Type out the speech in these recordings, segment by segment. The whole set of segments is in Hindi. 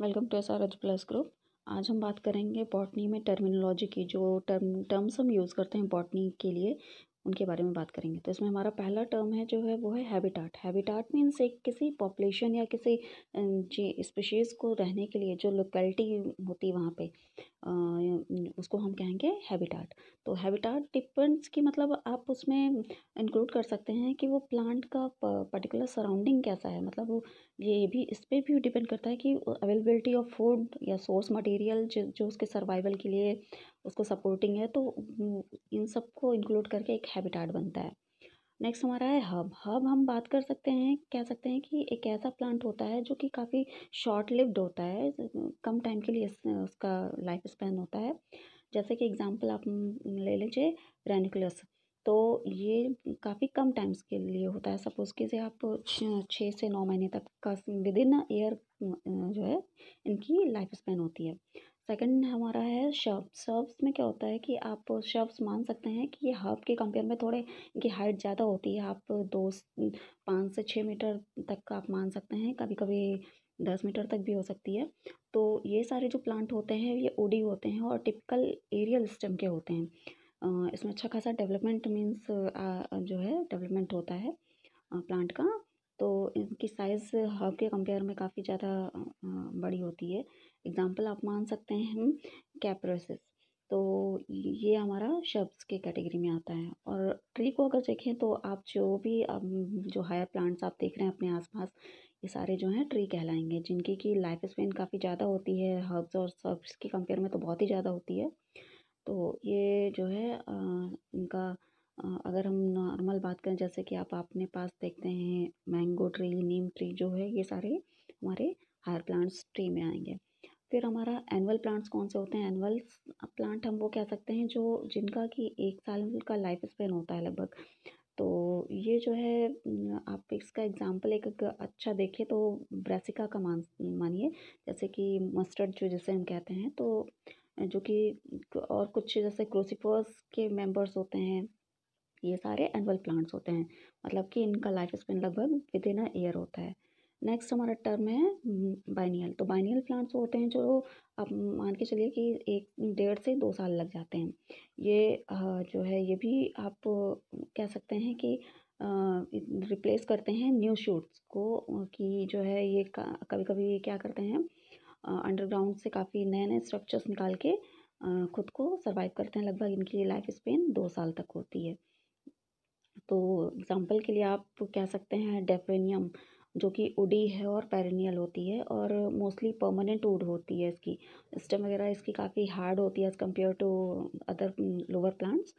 welcome to S R H plus group आज हम बात करेंगे बॉटनी में टर्मिनोलॉजी की जो टर्म टर्म्स हम यूज़ करते हैं बॉटनी के लिए उनके बारे में बात करेंगे तो इसमें हमारा पहला टर्म है जो है वो है हैबिटाट हैबिटाट मीन्स एक किसी पॉपुलेशन या किसी जी स्पीशीज़ को रहने के लिए जो लोकेलिटी होती है वहाँ पर उसको हम कहेंगे हैबिटाट तो हैबिटाट डिपेंड्स की मतलब आप उसमें इंक्लूड कर सकते हैं कि वो प्लांट का पर्टिकुलर सराउंडिंग कैसा है मतलब वो ये भी इस पर भी डिपेंड करता है कि अवेलेबिलिटी ऑफ फूड या सोर्स मटेरियल जो जो उसके सर्वाइवल के लिए उसको सपोर्टिंग है तो इन सब को इंक्लूड करके एक हैबिटाट बनता है नेक्स्ट हमारा है हब हब हम बात कर सकते हैं कह सकते हैं कि एक ऐसा प्लांट होता है जो कि काफ़ी शॉर्ट लिव्ड होता है कम टाइम के लिए उसका लाइफ स्पेन होता है जैसे कि एग्जांपल आप ले लीजिए रेनिकुलस तो ये काफ़ी कम टाइम्स के लिए होता है सपोज़ कि से आप छः से नौ महीने तक का विद इन ईयर जो है इनकी लाइफ स्पेन होती है सेकंड हमारा है शव शर्व्स में क्या होता है कि आप शर्प्स मान सकते हैं कि ये हाफ के कंपेयर में थोड़े इनकी हाइट ज़्यादा होती है आप दो पाँच से छः मीटर तक का आप मान सकते हैं कभी कभी दस मीटर तक भी हो सकती है तो ये सारे जो प्लांट होते हैं ये ओडी होते हैं और टिपिकल एरियल सिस्टम के होते हैं इसमें अच्छा खासा डेवलपमेंट मीन्स जो है डेवलपमेंट होता है प्लांट का तो इनकी साइज़ हब के कंपेयर में काफ़ी ज़्यादा बड़ी होती है एग्जाम्पल आप मान सकते हैं हम कैप्रोसिस तो ये हमारा शब्द के कैटेगरी में आता है और ट्री को अगर देखें तो आप जो भी आप जो हायर प्लांट्स आप देख रहे हैं अपने आसपास ये सारे जो हैं ट्री कहलाएंगे जिनकी कि लाइफ स्पेन काफ़ी ज़्यादा होती है हर्ब्स और सर्ब्स के कंपेयर में तो बहुत ही ज़्यादा होती है तो ये जो है आ, इनका आ, अगर हम नॉर्मल बात करें जैसे कि आप अपने पास देखते हैं मैंगो ट्री नीम ट्री जो है ये सारे हमारे हायर प्लांट्स ट्री में आएंगे फिर हमारा एनुअल प्लांट्स कौन से होते हैं एनुअल प्लांट हम वो कह सकते हैं जो जिनका कि एक साल का लाइफ स्पेन होता है लगभग तो ये जो है आप इसका एग्जांपल एक, अच्छा देखें तो ब्रेसिका का मान मानिए जैसे कि मस्टर्ड जो जैसे हम कहते हैं तो जो कि और कुछ जैसे क्रोसिफर्स के मेंबर्स होते हैं ये सारे एनुअल प्लांट्स होते हैं मतलब कि इनका लाइफ स्पेन लगभग विद इन अ ईयर होता है नेक्स्ट हमारा टर्म है बाइनियल हम्म, तो बाइनियल प्लांट्स होते हैं जो आप मान के चलिए कि एक डेढ़ से दो साल लग जाते हैं ये जो है ये भी आप कह सकते हैं कि रिप्लेस करते हैं न्यू शूट्स को कि जो है ये कभी कभी क्या करते हैं अंडरग्राउंड से काफ़ी नए नए स्ट्रक्चर्स निकाल के खुद को सर्वाइव करते हैं लगभग इनकी लाइफ स्पेन दो साल तक होती है तो एग्ज़ाम्पल के लिए आप कह सकते हैं डेफेनियम जो कि उडी है और पेरिनियल होती है और मोस्टली परमानेंट उड होती है इसकी स्टेम वगैरह इसकी काफ़ी हार्ड होती है as compared to other lower plants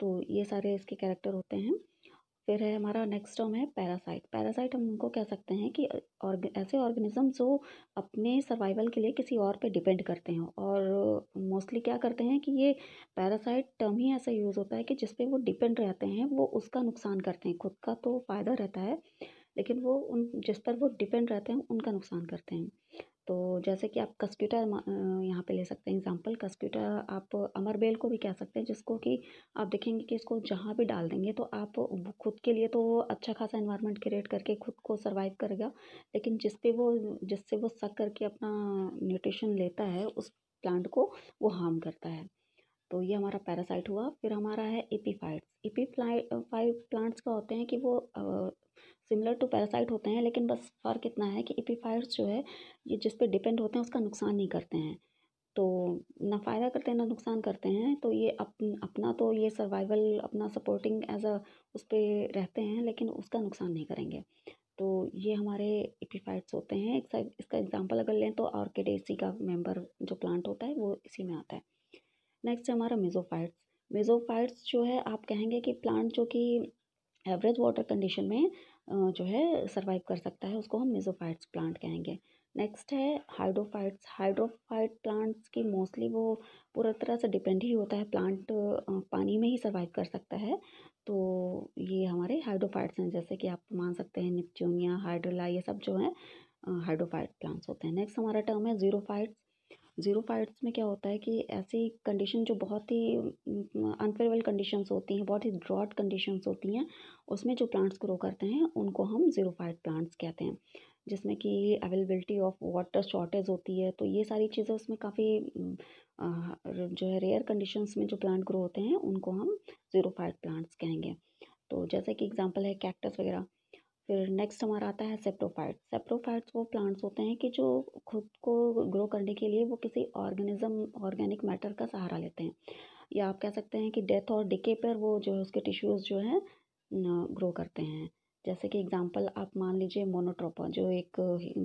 तो ये सारे इसके कैरेक्टर होते हैं फिर है हमारा नेक्स्ट टर्म है पैरासाइट पैरासाइट हम उनको कह सकते हैं कि और ऐसे ऑर्गेनिज्म जो अपने सर्वाइवल के लिए किसी और पे डिपेंड करते हैं और मोस्टली क्या करते हैं कि ये पैरासाइट टर्म ही ऐसा यूज़ होता है कि जिस पे वो डिपेंड रहते हैं वो उसका नुकसान करते हैं खुद का तो फ़ायदा रहता है लेकिन वो उन जिस पर वो डिपेंड रहते हैं उनका नुकसान करते हैं तो जैसे कि आप कस्क्यूटा यहाँ पे ले सकते हैं एग्जांपल कस्क्यूटा आप अमरबेल को भी कह सकते हैं जिसको कि आप देखेंगे कि इसको जहाँ भी डाल देंगे तो आप खुद के लिए तो वो अच्छा खासा इन्वायरमेंट क्रिएट करके खुद को सर्वाइव करेगा लेकिन जिस पे वो जिससे वो सक करके अपना न्यूट्रिशन लेता है उस प्लांट को वो हार्म करता है तो ये हमारा पैरासाइट हुआ फिर हमारा है एपीफाइट्स एपी फाइव प्लांट्स का होते हैं कि वो सिमिलर टू पैरासाइट होते हैं लेकिन बस फ़र्क इतना है कि एपीफायर्स जो है ये जिस पे डिपेंड होते हैं उसका नुकसान नहीं करते हैं तो ना फ़ायदा करते हैं ना नुकसान करते हैं तो ये अप, अपना तो ये सर्वाइवल अपना सपोर्टिंग एज अ उस पर रहते हैं लेकिन उसका नुकसान नहीं करेंगे तो ये हमारे एपीफाइट्स होते हैं इसका एग्जांपल अगर लें तो ऑर्किडेसी का मेंबर जो प्लांट होता है वो इसी में आता है नेक्स्ट है हमारा मेजोफाइट्स मेजोफाइट्स जो है आप कहेंगे कि प्लांट जो कि एवरेज वाटर कंडीशन में जो है सर्वाइव कर सकता है उसको हम मेजोफाइट्स प्लांट कहेंगे नेक्स्ट है हाइड्रोफाइट्स हाइड्रोफाइट प्लांट्स की मोस्टली वो पूरा तरह से डिपेंड ही होता है प्लांट पानी में ही सर्वाइव कर सकता है तो ये हमारे हाइड्रोफाइट्स हैं जैसे कि आप मान सकते हैं निपच्यूनिया हाइड्रोला ये सब जो हैं हाइड्रोफाइट प्लांट्स होते हैं नेक्स्ट हमारा टर्म है जीरोफाइट्स ज़ीरो फाइट्स में क्या होता है कि ऐसी कंडीशन जो बहुत ही अनफेवरेबल कंडीशंस होती हैं बहुत ही ड्रॉट कंडीशंस होती हैं उसमें जो प्लांट्स ग्रो करते हैं उनको हम ज़ीरो फाइट प्लांट्स कहते हैं जिसमें कि अवेलेबिलिटी ऑफ वाटर शॉर्टेज होती है तो ये सारी चीज़ें उसमें काफ़ी जो है रेयर कंडीशंस में जो प्लांट ग्रो होते हैं उनको हम ज़ीरो फाइट प्लांट्स कहेंगे तो जैसे कि एग्जांपल है कैक्टस वगैरह फिर नेक्स्ट हमारा आता है सेप्टोफाइट सेप्टोफाइट्स वो प्लांट्स होते हैं कि जो खुद को ग्रो करने के लिए वो किसी ऑर्गेनिज्म ऑर्गेनिक मैटर का सहारा लेते हैं या आप कह सकते हैं कि डेथ और डिके पर वो जो है उसके टिश्यूज़ जो हैं ग्रो करते हैं जैसे कि एग्जांपल आप मान लीजिए मोनोट्रोपा जो एक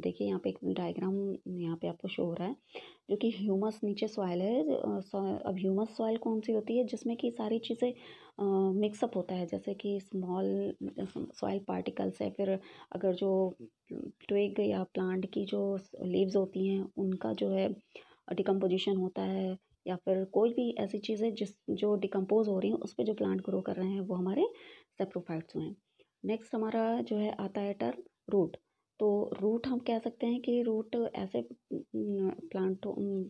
देखिए यहाँ पे एक डायग्राम यहाँ पे आपको शो हो रहा है जो कि ह्यूमस नीचे सॉयल है अब ह्यूमस सॉयल कौन सी होती है जिसमें कि सारी चीज़ें मिक्सअप होता है जैसे कि स्मॉल सॉयल पार्टिकल्स है फिर अगर जो ट्विग या प्लांट की जो लीव्स होती हैं उनका जो है डिकम्पोजिशन होता है या फिर कोई भी ऐसी चीज़ें जिस जो डिकम्पोज हो रही हैं उस पर जो प्लांट ग्रो कर रहे हैं वो हमारे सेप्रोफाइट्स हैं नेक्स्ट हमारा जो है आता है टर्म रूट तो रूट हम कह सकते हैं कि रूट ऐसे प्लांट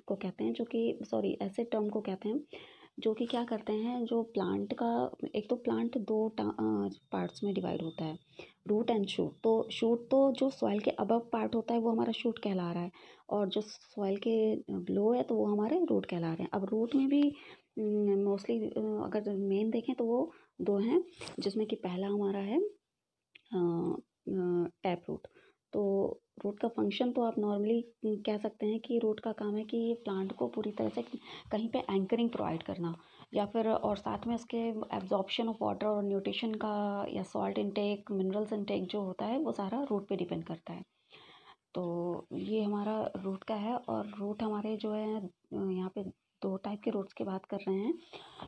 को कहते हैं जो कि सॉरी ऐसे टर्म को कहते हैं जो कि क्या करते हैं जो प्लांट का एक तो प्लांट दो पार्ट्स में डिवाइड होता है रूट एंड शूट तो शूट तो जो सॉइल के अबव पार्ट होता है वो हमारा शूट कहला रहा है और जो सॉइल के लो है तो वो हमारे रूट कहला रहे हैं अब रूट में भी मोस्टली अगर मेन देखें तो वो दो हैं जिसमें कि पहला हमारा है टैप रूट तो रूट का फंक्शन तो आप नॉर्मली कह सकते हैं कि रूट का काम है कि ये प्लांट को पूरी तरह से कहीं पे एंकरिंग प्रोवाइड करना या फिर और साथ में इसके एब्जॉर्प्शन ऑफ वाटर और न्यूट्रिशन का या सॉल्ट इनटेक मिनरल्स इनटेक जो होता है वो सारा रूट पे डिपेंड करता है तो ये हमारा रूट का है और रूट हमारे जो है यहाँ पे दो टाइप के रूट्स की बात कर रहे हैं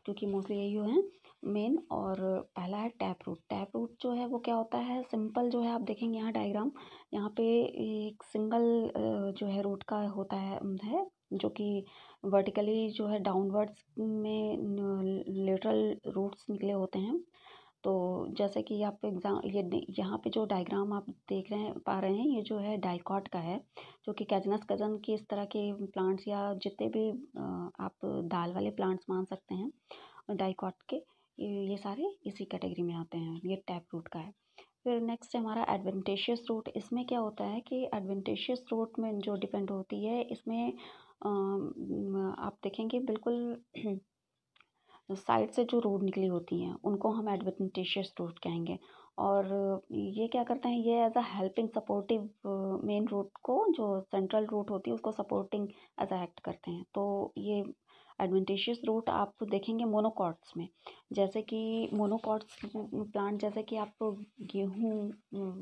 क्योंकि मोस्टली यही है मेन और पहला है टैप रूट टैप रूट जो है वो क्या होता है सिंपल जो है आप देखेंगे यहाँ डायग्राम यहाँ पे एक सिंगल जो है रूट का होता है है जो कि वर्टिकली जो है डाउनवर्ड्स में लेटरल रूट्स निकले होते हैं तो जैसे कि आप एग्जाम ये यहाँ पे जो डायग्राम आप देख रहे हैं पा रहे हैं ये जो है डाइकॉट का है जो कि कैजनस कजन की इस तरह के प्लांट्स या जितने भी आप दाल वाले प्लांट्स मान सकते हैं डाइकॉट के ये सारे इसी कैटेगरी में आते हैं ये टैप रूट का है फिर नेक्स्ट है हमारा एडवेंटेशियस रूट इसमें क्या होता है कि एडवेंटेशियस रूट में जो डिपेंड होती है इसमें आप देखेंगे बिल्कुल साइड से जो रूट निकली होती हैं उनको हम एडवेंटेशियस रूट कहेंगे और ये क्या करते हैं ये as a helping supportive main root को जो सेंट्रल रूट होती है उसको सपोर्टिंग एज एक्ट करते हैं तो ये एडवेंटेशियस रूट आप देखेंगे मोनोकॉट्स में जैसे कि मोनोकॉट्स प्लांट जैसे कि आप गेहूँ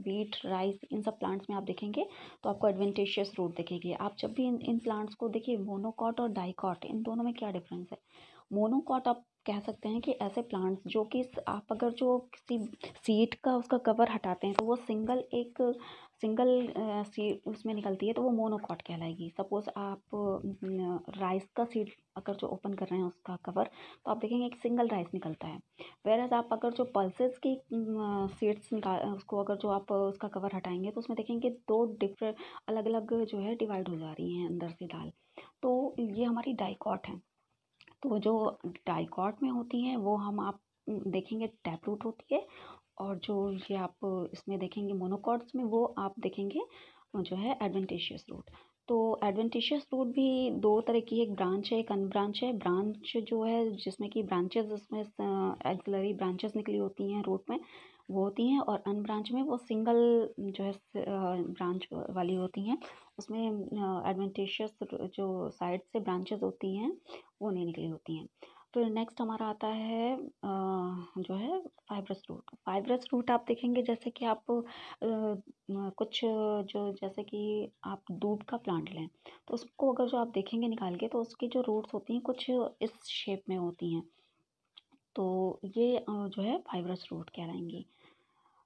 वीट राइस इन सब प्लांट्स में आप देखेंगे तो आपको एडवेंटेशियस रूट देखेगी आप जब भी इन इन प्लांट्स को देखिए मोनोकॉट और डाइकॉट इन दोनों में क्या डिफरेंस है मोनोकॉट आप कह सकते हैं कि ऐसे प्लांट्स जो कि आप अगर जो किसी सीट का उसका कवर हटाते हैं तो वो सिंगल एक सिंगल सीड उसमें निकलती है तो वो मोनोकॉट कहलाएगी सपोज़ आप राइस का सीड अगर जो ओपन कर रहे हैं उसका कवर तो आप देखेंगे एक सिंगल राइस निकलता है वेरज आप अगर जो पल्सेस की सीड्स निकाल उसको अगर जो आप उसका कवर हटाएंगे तो उसमें देखेंगे दो डिफरेंट अलग अलग जो है डिवाइड हो जा रही हैं अंदर से दाल तो ये हमारी डाइकॉट है तो जो डाइकॉट में होती हैं वो हम आप देखेंगे टैप रूट होती है और जो ये आप इसमें देखेंगे मोनोकॉर्ड्स में वो आप देखेंगे जो है एडवेंटिशियस रूट तो एडवेंटिशियस रूट भी दो तरह की एक ब्रांच है एक अनब्रांच है ब्रांच जो है जिसमें कि ब्रांचेज उसमें एक्सलरी ब्रांचेस निकली होती हैं रूट में वो होती हैं और अनब्रांच में वो सिंगल जो है ब्रांच वाली होती हैं उसमें एडवेंटिशियस जो साइड से ब्रांचेज होती हैं वो नहीं निकली होती हैं फिर नेक्स्ट हमारा आता है जो है फाइब्रस रूट फाइब्रस रूट आप देखेंगे जैसे कि आप कुछ जो जैसे कि आप दूब का प्लांट लें तो उसको अगर जो आप देखेंगे निकाल के तो उसकी जो रूट्स होती हैं कुछ इस शेप में होती हैं तो ये जो है फाइब्रस रूट कहलाएंगी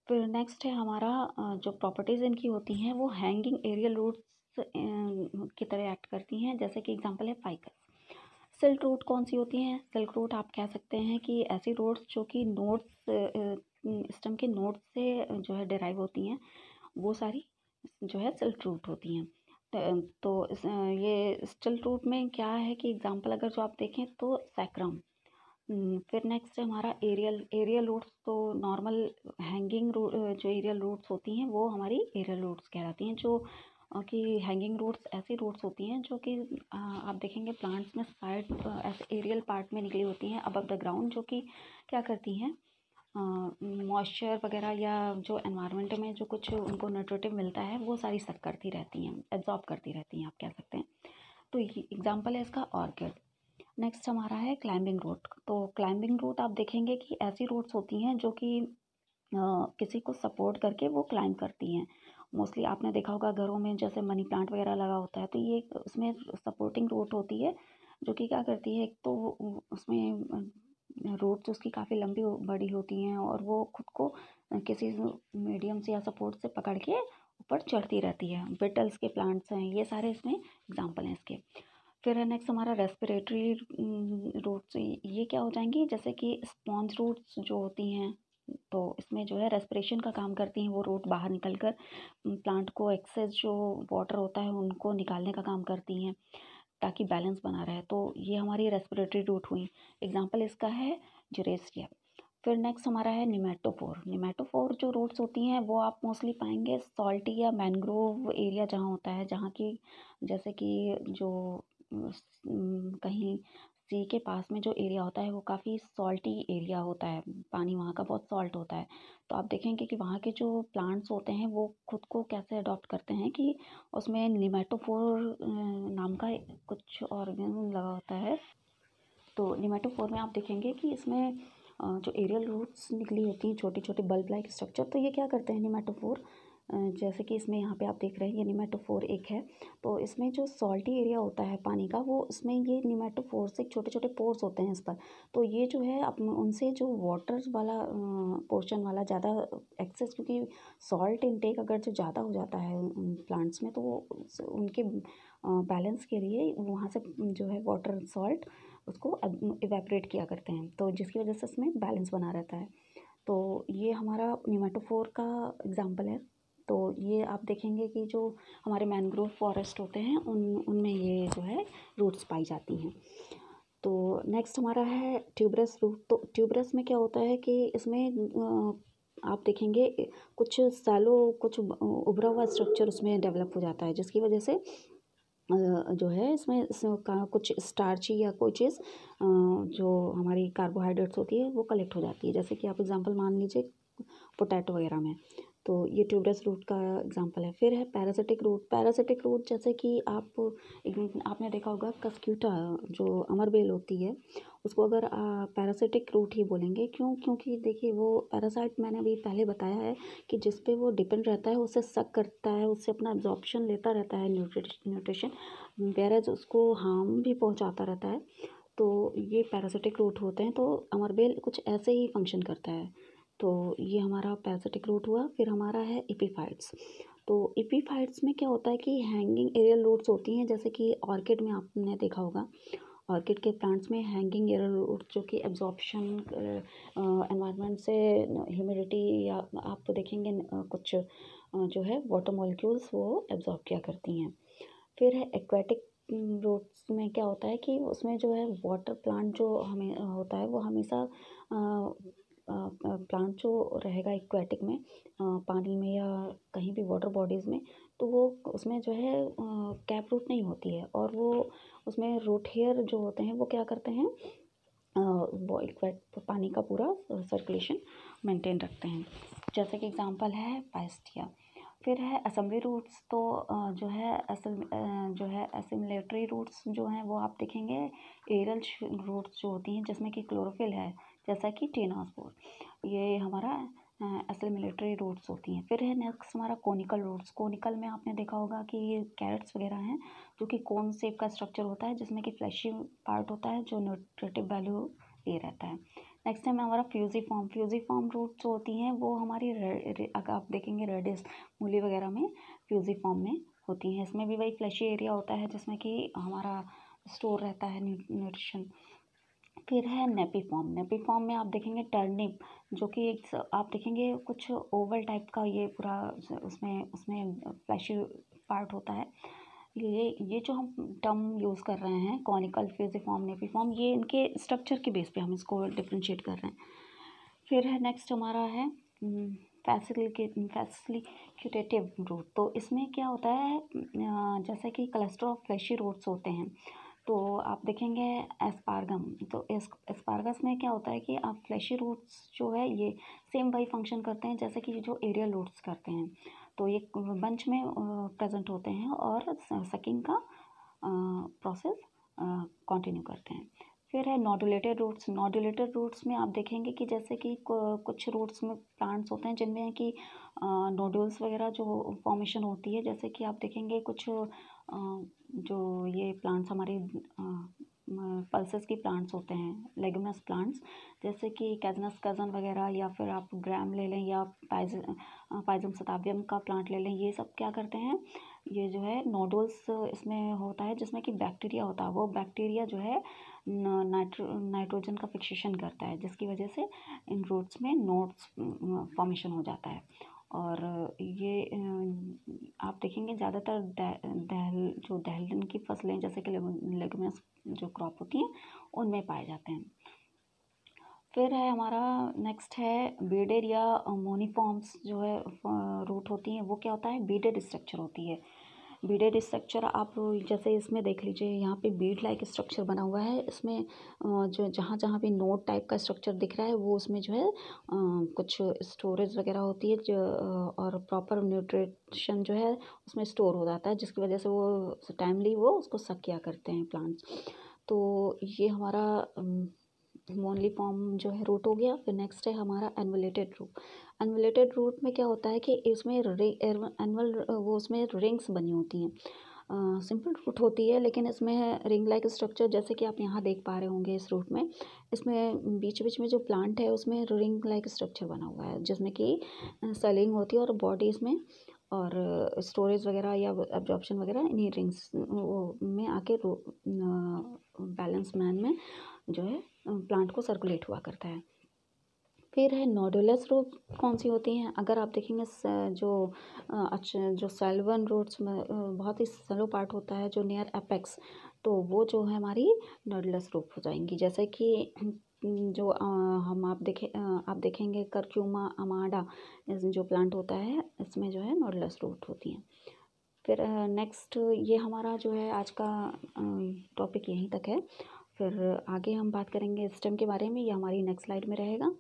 फिर नेक्स्ट है हमारा जो प्रॉपर्टीज़ इनकी होती हैं वो हैंगिंग एरियल रूट्स की तरह एक्ट करती हैं जैसे कि एग्जांपल है फाइकस सिल्क रूट कौन सी होती हैं सिल्क रूट आप कह सकते हैं कि ऐसी रोड्स जो कि नोट्स स्टम के नोट्स से जो है डिराइव होती हैं वो सारी जो है सिल्क रूट होती हैं तो ये स्टिल रूट में क्या है कि एग्जांपल अगर जो आप देखें तो सैक्रम फिर नेक्स्ट है हमारा एरियल एरियल रूट्स तो नॉर्मल हैंगिंग जो एरियल रूट्स होती हैं वो हमारी एरियल रूट्स कहलाती हैं जो कि हैंगिंग रूट्स ऐसी रूट्स होती हैं जो कि आप देखेंगे प्लांट्स में साइड ऐसे एरियल पार्ट में निकली होती हैं अबव द ग्राउंड जो कि क्या करती हैं मॉइस्चर वगैरह या जो एनवायरनमेंट में जो कुछ उनको न्यूट्रेटिव मिलता है वो सारी सक करती रहती हैं एब्जॉर्ब करती रहती हैं आप कह सकते हैं तो एग्ज़ाम्पल है इसका ऑर्किड नेक्स्ट हमारा है क्लाइंबिंग रोड तो क्लाइंबिंग रूट आप देखेंगे कि ऐसी रूट्स होती हैं जो कि किसी को सपोर्ट करके वो क्लाइंब करती हैं मोस्टली आपने देखा होगा घरों में जैसे मनी प्लांट वगैरह लगा होता है तो ये उसमें सपोर्टिंग रूट होती है जो कि क्या करती है एक तो उसमें रूट्स उसकी काफ़ी लंबी बड़ी होती हैं और वो खुद को किसी मीडियम से या सपोर्ट से पकड़ के ऊपर चढ़ती रहती है बिटल्स के प्लांट्स हैं ये सारे इसमें एग्जाम्पल हैं इसके फिर है नेक्स्ट हमारा रेस्पिरेटरी रूट्स ये क्या हो जाएंगी जैसे कि स्पॉन्ज रूट्स जो होती हैं तो इसमें जो है रेस्परेशन का काम करती हैं वो रूट बाहर निकल कर प्लांट को एक्सेस जो वाटर होता है उनको निकालने का काम करती हैं ताकि बैलेंस बना रहे तो ये हमारी रेस्पिरेटरी रूट हुई एग्जांपल इसका है जुरेसिया फिर नेक्स्ट हमारा है निमेटोफोर निमेटोफोर जो रूट्स होती हैं वो आप मोस्टली पाएंगे सॉल्टी या मैनग्रोव एरिया जहाँ होता है जहाँ की जैसे कि जो कहीं सी के पास में जो एरिया होता है वो काफ़ी सॉल्टी एरिया होता है पानी वहाँ का बहुत सॉल्ट होता है तो आप देखेंगे कि वहाँ के जो प्लांट्स होते हैं वो खुद को कैसे अडॉप्ट करते हैं कि उसमें निमेटोफोर नाम का कुछ ऑर्गन लगा होता है तो निमेटोफोर में आप देखेंगे कि इसमें जो एरियल रूट्स निकली होती हैं छोटी छोटे बल्ब लाइक स्ट्रक्चर तो ये क्या करते हैं निमेटोफोर जैसे कि इसमें यहाँ पे आप देख रहे हैं ये निमेटोफोर एक है तो इसमें जो सॉल्टी एरिया होता है पानी का वो इसमें ये निमेटोफोर से छोटे छोटे पोर्स होते हैं इस पर तो ये जो है अप उनसे जो वाटर वाला पोर्शन वाला ज़्यादा एक्सेस क्योंकि सॉल्ट इनटेक अगर जो ज़्यादा हो जाता है प्लांट्स में तो वो उनके बैलेंस के लिए वहाँ से जो है वाटर सॉल्ट उसको इवेपरेट किया करते हैं तो जिसकी वजह से इसमें बैलेंस बना रहता है तो ये हमारा निमेटोफोर का एग्ज़ाम्पल है तो ये आप देखेंगे कि जो हमारे मैनग्रोव फॉरेस्ट होते हैं उन उनमें ये जो है रूट्स पाई जाती हैं तो नेक्स्ट हमारा है ट्यूबरस रूट तो ट्यूबरस में क्या होता है कि इसमें आप देखेंगे कुछ सैलो कुछ उभरा हुआ स्ट्रक्चर उसमें डेवलप हो जाता है जिसकी वजह से जो है इसमें कुछ स्टार्ची या कोई चीज़ जो हमारी कार्बोहाइड्रेट्स होती है वो कलेक्ट हो जाती है जैसे कि आप एग्जांपल मान लीजिए पोटैटो वगैरह में तो ये ट्यूबरस रूट का एग्जांपल है फिर है पैरासिटिक रूट पैरासिटिक रूट जैसे कि आप एक आपने देखा होगा कस्क्यूटा जो अमरबेल होती है उसको अगर पैरासिटिक रूट ही बोलेंगे क्यों क्योंकि देखिए वो पैरासाइट मैंने अभी पहले बताया है कि जिस पे वो डिपेंड रहता है उसे सक करता है उससे अपना एब्जॉर्बशन लेता रहता है न्यूट्रिशन बैरज उसको हार्म भी पहुँचाता रहता है तो ये पैरासिटिक रूट होते हैं तो अमरबेल कुछ ऐसे ही फंक्शन करता है तो ये हमारा पैसेटिक रूट हुआ फिर हमारा है इपीफाइट्स तो इपीफाइट्स में क्या होता है कि हैंगिंग एरियल रूट्स होती हैं जैसे कि ऑर्किड में आपने देखा होगा ऑर्किड के प्लांट्स में हैंगिंग एरियल रूट जो कि एब्जॉर्बशन एनवायरनमेंट से ह्यूमिडिटी या आप देखेंगे कुछ जो है वाटर मॉलिक्यूल्स वो एब्जॉर्ब किया करती हैं फिर है एक्वेटिक रूट्स में क्या होता है कि उसमें जो है वाटर प्लांट जो हमें होता है वो हमेशा प्लांट जो रहेगा इक्वेटिक में पानी में या कहीं भी वाटर बॉडीज़ में तो वो उसमें जो है कैप रूट नहीं होती है और वो उसमें रूट हेयर जो होते हैं वो क्या करते हैं वो इक्वेट पानी का पूरा सर्कुलेशन मेंटेन रखते हैं जैसे कि एग्जांपल है पाइस्टिया फिर है असम्बली रूट्स तो जो है असम जो है असिमलेटरी रूट्स जो हैं वो आप देखेंगे एरल रूट्स जो होती हैं जिसमें कि क्लोरोफिल है जैसा कि टेनास ये हमारा असल मिलिट्री रोड्स होती हैं फिर है नेक्स्ट हमारा कोनिकल रोड्स कोनिकल में आपने देखा होगा कि ये कैरेट्स वगैरह हैं जो कि कोन सेप का स्ट्रक्चर होता है जिसमें कि फ्लैशी पार्ट होता है जो न्यूट्रेटिव वैल्यू ये रहता है नेक्स्ट टाइम हमारा fusiform fusiform roots होती हैं वो हमारी अगर आप देखेंगे रेडिस मूली वगैरह में फ्यूजी फॉर्म में होती हैं इसमें भी वही फ्लैशी एरिया होता है जिसमें कि हमारा स्टोर रहता है न्यूट्रिशन फिर है नेपी फॉर्म नेपी फॉर्म में आप देखेंगे टर्निप जो कि एक आप देखेंगे कुछ ओवल टाइप का ये पूरा उसमें उसमें फ्लैशी पार्ट होता है ये ये जो हम टर्म यूज़ कर रहे हैं कॉनिकल फ्यूजिफॉर्म नेपी फॉर्म ये इनके स्ट्रक्चर के बेस पे हम इसको डिफ्रेंशिएट कर रहे हैं फिर है नेक्स्ट हमारा है फैसिलिकेटिव रूट तो इसमें क्या होता है जैसे कि क्लस्टर ऑफ फ्लैशी रूट्स होते हैं तो आप देखेंगे एस्पारगम तो एस्पारगस में क्या होता है कि आप फ्लैशी रूट्स जो है ये सेम वही फंक्शन करते हैं जैसे कि जो एरियल रूट्स करते हैं तो ये बंच में प्रेजेंट होते हैं और सकिंग का प्रोसेस कंटिन्यू करते हैं फिर है नोडुलेटेड रूट्स नोडुलेटेड रूट्स में आप देखेंगे कि जैसे कि कुछ रूट्स में प्लांट्स होते हैं जिनमें है कि नोडुल्स वगैरह जो फॉर्मेशन होती है जैसे कि आप देखेंगे कुछ जो ये प्लांट्स हमारे पल्सेस की प्लांट्स होते हैं लेगमस प्लांट्स जैसे कि कैजनस कज़न वगैरह या फिर आप ग्राम ले लें या पाइज पाइजम सताबियम का प्लांट ले लें ये सब क्या करते हैं ये जो है नोडल्स इसमें होता है जिसमें कि बैक्टीरिया होता है वो बैक्टीरिया जो है नाइट्रो नाइट्रोजन का फिक्सेशन करता है जिसकी वजह से इन रूट्स में नोड्स फॉर्मेशन हो जाता है और ये आप देखेंगे ज़्यादातर दहल जो दहलन की फसलें जैसे कि लेगुमिनस जो क्रॉप होती हैं उनमें पाए जाते हैं फिर है हमारा नेक्स्ट है बीडेड या मोनीफॉर्म्स जो है रूट होती हैं वो क्या होता है बीडेड स्ट्रक्चर होती है बीडेड स्ट्रक्चर आप जैसे इसमें देख लीजिए यहाँ पे बीड लाइक स्ट्रक्चर बना हुआ है इसमें जो जहाँ जहाँ भी नोट टाइप का स्ट्रक्चर दिख रहा है वो उसमें जो है कुछ स्टोरेज वगैरह होती है जो और प्रॉपर न्यूट्रिशन जो है उसमें स्टोर हो जाता है जिसकी वजह से वो टाइमली वो उसको सक किया करते हैं प्लांट्स तो ये हमारा मोनली फॉर्म जो है रूट हो गया फिर नेक्स्ट है हमारा एनवलेटेड रूट एनवलेटेड रूट में क्या होता है कि इसमें एनवल वो उसमें रिंग्स बनी होती हैं सिंपल uh, रूट होती है लेकिन इसमें रिंग लाइक स्ट्रक्चर जैसे कि आप यहाँ देख पा रहे होंगे इस रूट में इसमें बीच बीच में जो प्लांट है उसमें रिंग लाइक स्ट्रक्चर बना हुआ है जिसमें कि सेलिंग होती है और बॉडी इसमें और स्टोरेज वगैरह या एब्जॉर्प्शन वगैरह इन्हीं रिंग्स में आके बैलेंस मैन में जो है प्लांट को सर्कुलेट हुआ करता है फिर है नोडुलस रूट कौन सी होती हैं अगर आप देखेंगे जो अच्छा जो सेल्वन में बहुत ही सलो पार्ट होता है जो नियर एपेक्स तो वो जो है हमारी नोडुलस रूट हो जाएंगी जैसे कि जो हम आप देखें आप देखेंगे करक्यूमा अमाडा जो प्लांट होता है इसमें जो है नोडुलस रूट होती हैं फिर नेक्स्ट ये हमारा जो है आज का टॉपिक यहीं तक है फिर आगे हम बात करेंगे स्टेम के बारे में ये हमारी नेक्स्ट स्लाइड में रहेगा